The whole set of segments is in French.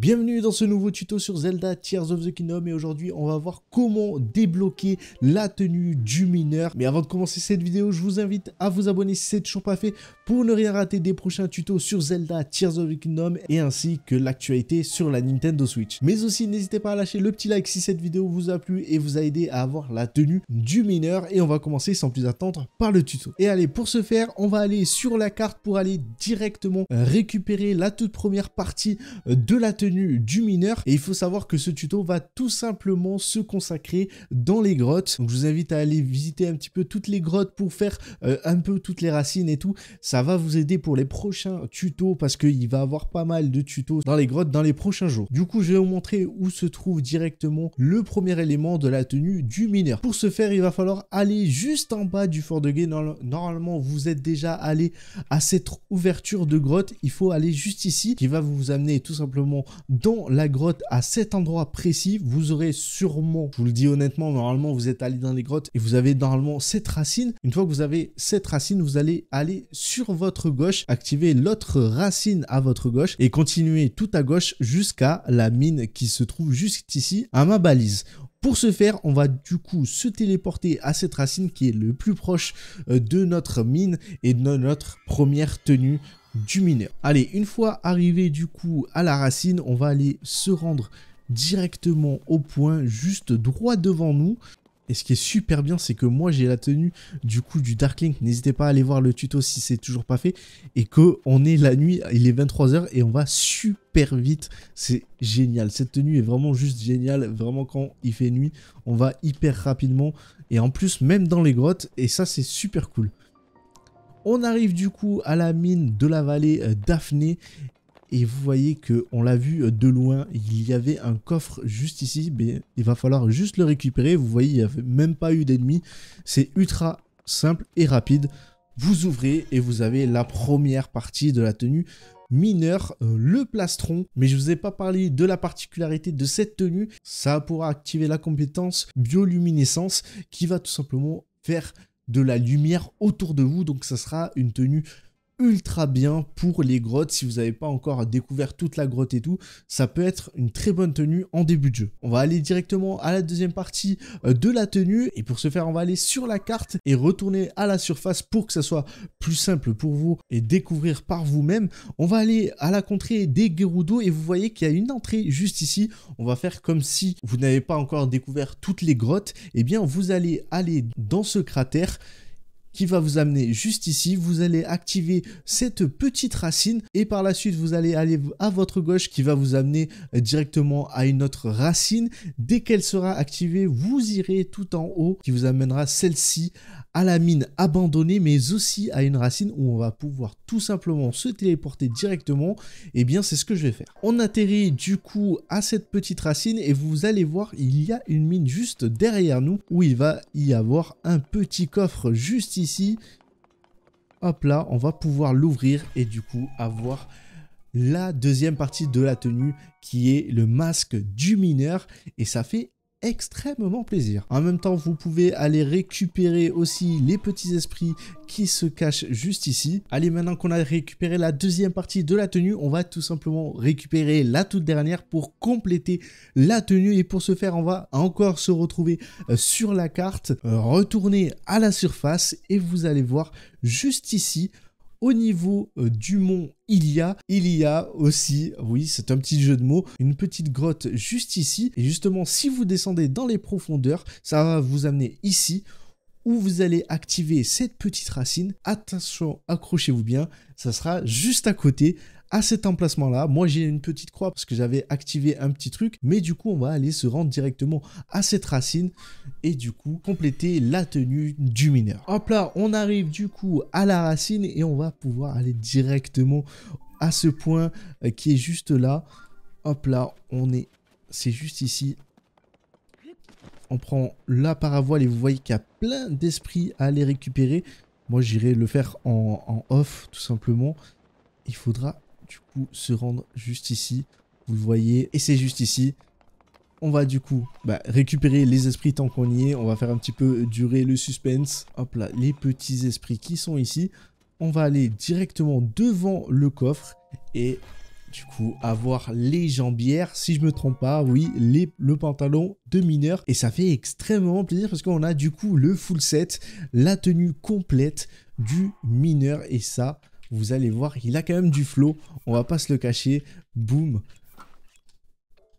Bienvenue dans ce nouveau tuto sur Zelda Tears of the Kingdom et aujourd'hui on va voir comment débloquer la tenue du mineur. Mais avant de commencer cette vidéo, je vous invite à vous abonner si c'est toujours pas fait pour ne rien rater des prochains tutos sur Zelda Tears of the Kingdom et ainsi que l'actualité sur la Nintendo Switch. Mais aussi n'hésitez pas à lâcher le petit like si cette vidéo vous a plu et vous a aidé à avoir la tenue du mineur et on va commencer sans plus attendre par le tuto. Et allez pour ce faire on va aller sur la carte pour aller directement récupérer la toute première partie de la tenue du mineur. Et il faut savoir que ce tuto va tout simplement se consacrer dans les grottes. Donc je vous invite à aller visiter un petit peu toutes les grottes pour faire euh, un peu toutes les racines et tout. Ça va vous aider pour les prochains tutos parce qu'il va avoir pas mal de tutos dans les grottes dans les prochains jours. Du coup, je vais vous montrer où se trouve directement le premier élément de la tenue du mineur. Pour ce faire, il va falloir aller juste en bas du fort de guet. Normalement, vous êtes déjà allé à cette ouverture de grotte. Il faut aller juste ici qui va vous amener tout simplement dans la grotte à cet endroit précis, vous aurez sûrement, je vous le dis honnêtement, normalement vous êtes allé dans les grottes et vous avez normalement cette racine. Une fois que vous avez cette racine, vous allez aller sur votre gauche, activer l'autre racine à votre gauche et continuer tout à gauche jusqu'à la mine qui se trouve juste ici à ma balise. Pour ce faire, on va du coup se téléporter à cette racine qui est le plus proche euh, de notre mine et de notre première tenue du mineur. Allez, une fois arrivé du coup à la racine, on va aller se rendre directement au point, juste droit devant nous. Et ce qui est super bien, c'est que moi j'ai la tenue du coup du Darkling. N'hésitez pas à aller voir le tuto si c'est toujours pas fait. Et que on est la nuit, il est 23h et on va super vite. C'est génial. Cette tenue est vraiment juste géniale. Vraiment quand il fait nuit, on va hyper rapidement. Et en plus, même dans les grottes. Et ça, c'est super cool. On arrive du coup à la mine de la vallée euh, Daphné et vous voyez que on l'a vu euh, de loin, il y avait un coffre juste ici, mais il va falloir juste le récupérer. Vous voyez, il n'y avait même pas eu d'ennemis. C'est ultra simple et rapide. Vous ouvrez et vous avez la première partie de la tenue mineure, euh, le plastron. Mais je ne vous ai pas parlé de la particularité de cette tenue. Ça pourra activer la compétence bioluminescence qui va tout simplement faire de la lumière autour de vous. Donc ça sera une tenue ultra bien pour les grottes. Si vous n'avez pas encore découvert toute la grotte et tout, ça peut être une très bonne tenue en début de jeu. On va aller directement à la deuxième partie euh, de la tenue et pour ce faire, on va aller sur la carte et retourner à la surface pour que ça soit plus simple pour vous et découvrir par vous-même. On va aller à la contrée des Gerudo et vous voyez qu'il y a une entrée juste ici. On va faire comme si vous n'avez pas encore découvert toutes les grottes. Et eh bien, vous allez aller dans ce cratère qui va vous amener juste ici. Vous allez activer cette petite racine et par la suite, vous allez aller à votre gauche qui va vous amener directement à une autre racine. Dès qu'elle sera activée, vous irez tout en haut qui vous amènera celle-ci à la mine abandonnée, mais aussi à une racine où on va pouvoir tout simplement se téléporter directement. Et eh bien, c'est ce que je vais faire. On atterrit du coup à cette petite racine et vous allez voir, il y a une mine juste derrière nous où il va y avoir un petit coffre juste ici ici. Hop là, on va pouvoir l'ouvrir et du coup avoir la deuxième partie de la tenue qui est le masque du mineur et ça fait extrêmement plaisir. En même temps, vous pouvez aller récupérer aussi les petits esprits qui se cachent juste ici. Allez, maintenant qu'on a récupéré la deuxième partie de la tenue, on va tout simplement récupérer la toute dernière pour compléter la tenue. Et pour ce faire, on va encore se retrouver euh, sur la carte, euh, retourner à la surface et vous allez voir juste ici, au niveau euh, du mont il y a, il y a aussi, oui, c'est un petit jeu de mots, une petite grotte juste ici. Et justement, si vous descendez dans les profondeurs, ça va vous amener ici où vous allez activer cette petite racine. Attention, accrochez-vous bien, ça sera juste à côté à cet emplacement-là. Moi, j'ai une petite croix parce que j'avais activé un petit truc, mais du coup, on va aller se rendre directement à cette racine et du coup, compléter la tenue du mineur. Hop là, on arrive du coup à la racine et on va pouvoir aller directement à ce point euh, qui est juste là. Hop là, on est... C'est juste ici, on prend la paravoile et vous voyez qu'il y a plein d'esprits à aller récupérer. Moi, j'irai le faire en, en, off, tout simplement. Il faudra du coup se rendre juste ici. Vous le voyez, et c'est juste ici. On va du coup bah, récupérer les esprits tant qu'on y est. On va faire un petit peu durer le suspense. Hop là, les petits esprits qui sont ici. On va aller directement devant le coffre et du coup avoir les jambières, si je me trompe pas, oui, les, le pantalon de mineur. Et ça fait extrêmement plaisir parce qu'on a du coup le full set, la tenue complète du mineur et ça, vous allez voir, il a quand même du flow. On va pas se le cacher. Boum.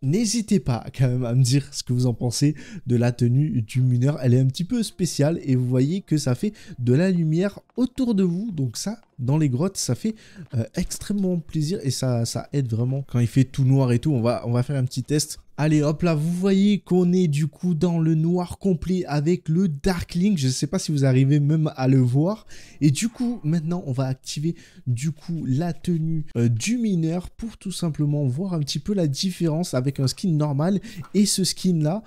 N'hésitez pas quand même à me dire ce que vous en pensez de la tenue du mineur. Elle est un petit peu spéciale et vous voyez que ça fait de la lumière autour de vous. Donc ça, dans les grottes, ça fait euh, extrêmement plaisir et ça, ça aide vraiment quand il fait tout noir et tout. On va, on va faire un petit test Allez hop là, vous voyez qu'on est du coup dans le noir complet avec le Darkling. Je ne sais pas si vous arrivez même à le voir. Et du coup, maintenant, on va activer du coup la tenue euh, du mineur pour tout simplement voir un petit peu la différence avec un skin normal et ce skin là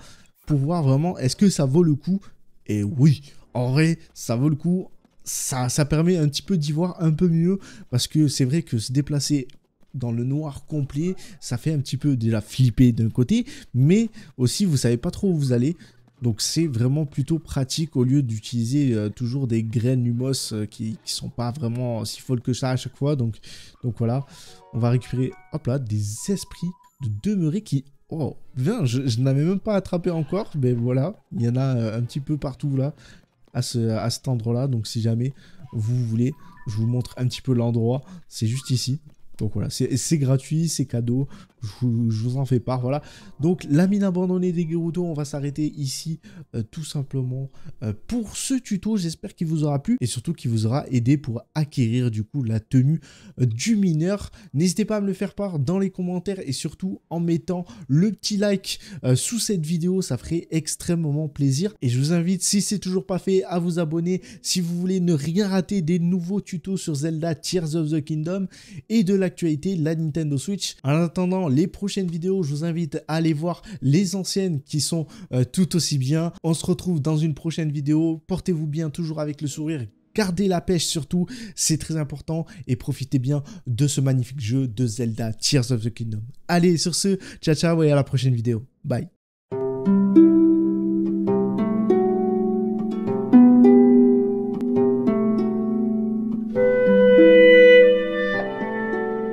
pour voir vraiment est-ce que ça vaut le coup. Et oui, en vrai, ça vaut le coup. Ça, ça permet un petit peu d'y voir un peu mieux parce que c'est vrai que se déplacer dans le noir complet, ça fait un petit peu déjà flipper d'un côté, mais aussi vous savez pas trop où vous allez. Donc c'est vraiment plutôt pratique au lieu d'utiliser euh, toujours des graines humos euh, qui, qui sont pas vraiment si folles que ça à chaque fois. Donc, donc voilà, on va récupérer hop là, des esprits de demeurer qui... Oh, viens je, n'avais même pas attrapé encore, mais voilà, il y en a euh, un petit peu partout là, à, à cet endroit-là. Donc si jamais vous voulez, je vous montre un petit peu l'endroit. C'est juste ici. Donc voilà, c'est gratuit, c'est cadeau je vous, en fais part, voilà. Donc la mine abandonnée des Gerudo, on va s'arrêter ici euh, tout simplement euh, pour ce tuto. J'espère qu'il vous aura plu et surtout qu'il vous aura aidé pour acquérir du coup la tenue euh, du mineur. N'hésitez pas à me le faire part dans les commentaires et surtout en mettant le petit like sous cette vidéo, ça ferait extrêmement plaisir. Et je vous invite, si c'est toujours pas fait, à vous abonner si vous voulez ne rien rater des nouveaux tutos sur Zelda Tears of the Kingdom et de l'actualité la Nintendo Switch. En attendant, les prochaines vidéos, je vous invite à aller voir les anciennes qui sont euh, tout aussi bien. On se retrouve dans une prochaine vidéo. Portez-vous bien, toujours avec le sourire. Gardez la pêche surtout, c'est très important et profitez bien de ce magnifique jeu de Zelda Tears of the Kingdom. Allez, sur ce, ciao ciao et à la prochaine vidéo. Bye.